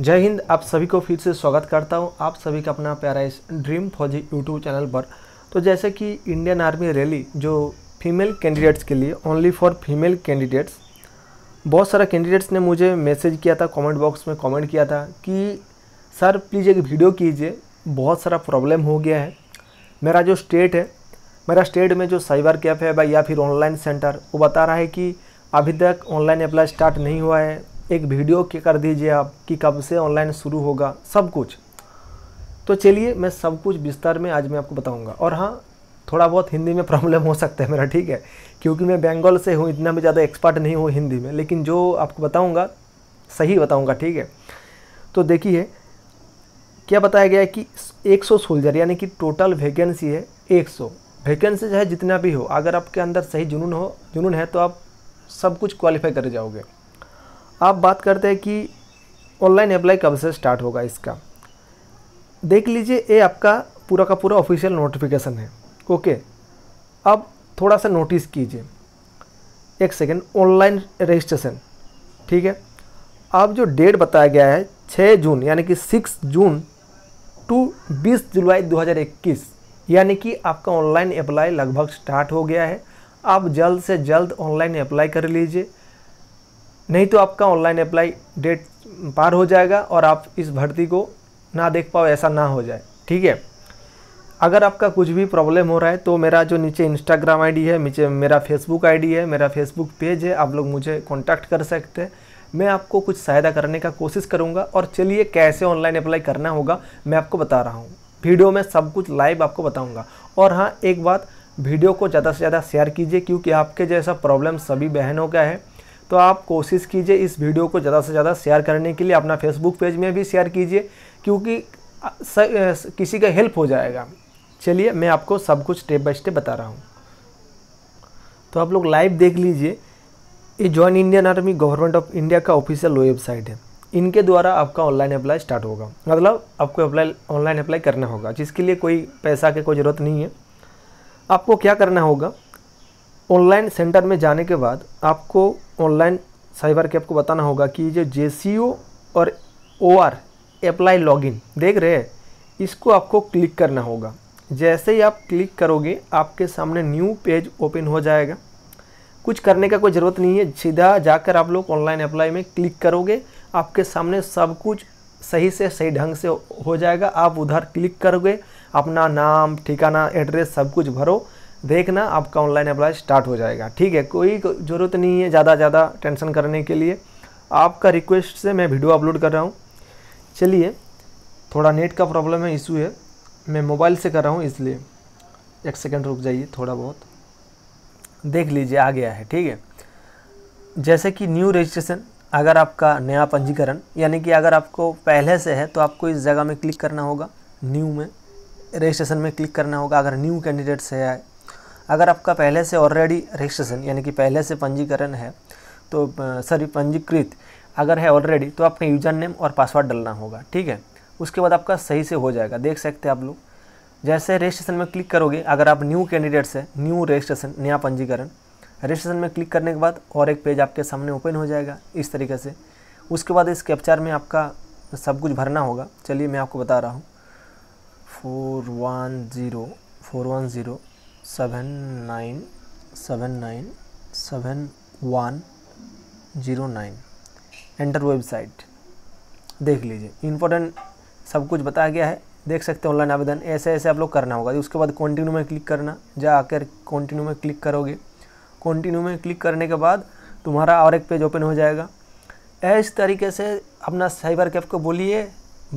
जय हिंद आप सभी को फिर से स्वागत करता हूं आप सभी का अपना प्यारा इस ड्रीम फौजी यूट्यूब चैनल पर तो जैसे कि इंडियन आर्मी रैली जो फीमेल कैंडिडेट्स के लिए ओनली फॉर फीमेल कैंडिडेट्स बहुत सारा कैंडिडेट्स ने मुझे मैसेज किया था कमेंट बॉक्स में कमेंट किया था कि सर प्लीज़ एक वीडियो कीजिए बहुत सारा प्रॉब्लम हो गया है मेरा जो स्टेट है मेरा स्टेट में जो साइबर कैफ़े है या फिर ऑनलाइन सेंटर वो बता रहा है कि अभी तक ऑनलाइन अप्लाई स्टार्ट नहीं हुआ है एक वीडियो के कर दीजिए आप कि कब से ऑनलाइन शुरू होगा सब कुछ तो चलिए मैं सब कुछ विस्तार में आज मैं आपको बताऊंगा और हाँ थोड़ा बहुत हिंदी में प्रॉब्लम हो सकता है मेरा ठीक है क्योंकि मैं बंगाल से हूँ इतना भी ज़्यादा एक्सपर्ट नहीं हूँ हिंदी में लेकिन जो आपको बताऊँगा सही बताऊँगा ठीक है तो देखिए क्या बताया गया है कि 100 सोल्जर यानी कि टोटल वैकेंसी है 100 वैकेंसी चाहे जितना भी हो अगर आपके अंदर सही जुनून हो जुनून है तो आप सब कुछ क्वालिफाई कर जाओगे आप बात करते हैं कि ऑनलाइन अप्लाई कब से स्टार्ट होगा इसका देख लीजिए ये आपका पूरा का पूरा ऑफिशियल नोटिफिकेशन है ओके अब थोड़ा सा नोटिस कीजिए एक सेकेंड ऑनलाइन रजिस्ट्रेशन ठीक है अब जो डेट बताया गया है 6 जून यानी कि 6 जून टू 20 जुलाई 2021 यानी कि आपका ऑनलाइन अप्लाई लगभग स्टार्ट हो गया है आप जल्द से जल्द ऑनलाइन अप्लाई कर लीजिए नहीं तो आपका ऑनलाइन अप्लाई डेट पार हो जाएगा और आप इस भर्ती को ना देख पाओ ऐसा ना हो जाए ठीक है अगर आपका कुछ भी प्रॉब्लम हो रहा है तो मेरा जो नीचे इंस्टाग्राम आईडी है नीचे मेरा फेसबुक आईडी है मेरा फेसबुक पेज है आप लोग मुझे कांटेक्ट कर सकते हैं मैं आपको कुछ सहायता करने का कोशिश करूँगा और चलिए कैसे ऑनलाइन अप्लाई करना होगा मैं आपको बता रहा हूँ वीडियो में सब कुछ लाइव आपको बताऊँगा और हाँ एक बात वीडियो को ज़्यादा से ज़्यादा शेयर कीजिए क्योंकि आपके जैसा प्रॉब्लम सभी बहनों का है तो आप कोशिश कीजिए इस वीडियो को ज़्यादा से ज़्यादा शेयर करने के लिए अपना फेसबुक पेज में भी शेयर कीजिए क्योंकि किसी का हेल्प हो जाएगा चलिए मैं आपको सब कुछ स्टेप बाय स्टेप बता रहा हूँ तो आप लोग लाइव देख लीजिए ये join Indian army government of India का ऑफिशियल वेबसाइट है इनके द्वारा आपका ऑनलाइन अप्लाई स्टार्ट होगा मतलब आपको अप्लाई ऑनलाइन अप्लाई करना होगा जिसके लिए कोई पैसा की कोई ज़रूरत नहीं है आपको क्या करना होगा ऑनलाइन सेंटर में जाने के बाद आपको ऑनलाइन साइबर के आपको बताना होगा कि जो जे और ओ आर अप्लाई लॉगिन देख रहे हैं इसको आपको क्लिक करना होगा जैसे ही आप क्लिक करोगे आपके सामने न्यू पेज ओपन हो जाएगा कुछ करने का कोई ज़रूरत नहीं है सीधा जाकर आप लोग ऑनलाइन अप्लाई में क्लिक करोगे आपके सामने सब कुछ सही से सही ढंग से हो जाएगा आप उधर क्लिक करोगे अपना नाम ठिकाना एड्रेस सब कुछ भरो देखना आपका ऑनलाइन अप्लाई स्टार्ट हो जाएगा ठीक है कोई ज़रूरत नहीं है ज़्यादा ज़्यादा टेंशन करने के लिए आपका रिक्वेस्ट से मैं वीडियो अपलोड कर रहा हूँ चलिए थोड़ा नेट का प्रॉब्लम है इशू है मैं मोबाइल से कर रहा हूँ इसलिए एक सेकेंड रुक जाइए थोड़ा बहुत देख लीजिए आ गया है ठीक है जैसे कि न्यू रजिस्ट्रेशन अगर आपका नया पंजीकरण यानी कि अगर आपको पहले से है तो आपको इस जगह में क्लिक करना होगा न्यू में रजिस्ट्रेशन में क्लिक करना होगा अगर न्यू कैंडिडेट्स है अगर आपका पहले से ऑलरेडी रजिस्ट्रेशन यानी कि पहले से पंजीकरण है तो सॉरी पंजीकृत अगर है ऑलरेडी तो आपका यूजर नेम और पासवर्ड डालना होगा ठीक है उसके बाद आपका सही से हो जाएगा देख सकते हैं आप लोग जैसे रजिस्ट्रेशन में क्लिक करोगे अगर आप न्यू कैंडिडेट्स हैं न्यू रजिस्ट्रेशन नया पंजीकरण रजिस्ट्रेशन में क्लिक करने के बाद और एक पेज आपके सामने ओपन हो जाएगा इस तरीके से उसके बाद इस कैप्चर में आपका सब कुछ भरना होगा चलिए मैं आपको बता रहा हूँ four one zero four one zero seven nine seven nine seven one zero nine enter website देख लीजिए इम्पोर्टेंट सब कुछ बताया गया है देख सकते हो ऑनलाइन आवेदन ऐसे ऐसे आप लोग करना होगा उसके बाद कंटिन्यू में क्लिक करना जा आकर कंटिन्यू में क्लिक करोगे कंटिन्यू में क्लिक करने के बाद तुम्हारा और एक पेज ओपन हो जाएगा इस तरीके से अपना साइबर कैफ को बोलिए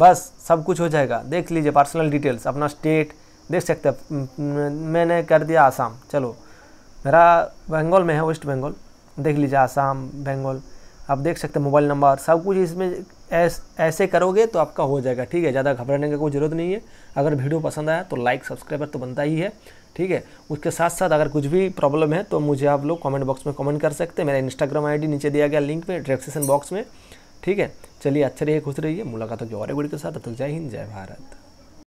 बस सब कुछ हो जाएगा देख लीजिए पर्सनल डिटेल्स अपना स्टेट देख सकते मैंने कर दिया आसाम चलो मेरा बंगाल में है वेस्ट बंगाल देख लीजिए आसाम बंगाल आप देख सकते हैं मोबाइल नंबर सब कुछ इसमें ऐस, ऐसे करोगे तो आपका हो जाएगा ठीक है ज़्यादा घबराने की कोई ज़रूरत नहीं है अगर वीडियो पसंद आया तो लाइक सब्सक्राइबर तो बनता ही है ठीक है उसके साथ साथ अगर कुछ भी प्रॉब्लम है तो मुझे आप लोग कमेंट बॉक्स में कमेंट कर सकते हैं मेरा इंस्टाग्राम आईडी नीचे दिया गया लिंक में डिस्क्रिप्शन बॉक्स में ठीक है चलिए अच्छे रहिए खुश रहिए मुलाकात होगी और एक वीडियो के साथ अब तक जय हिंद जय भारत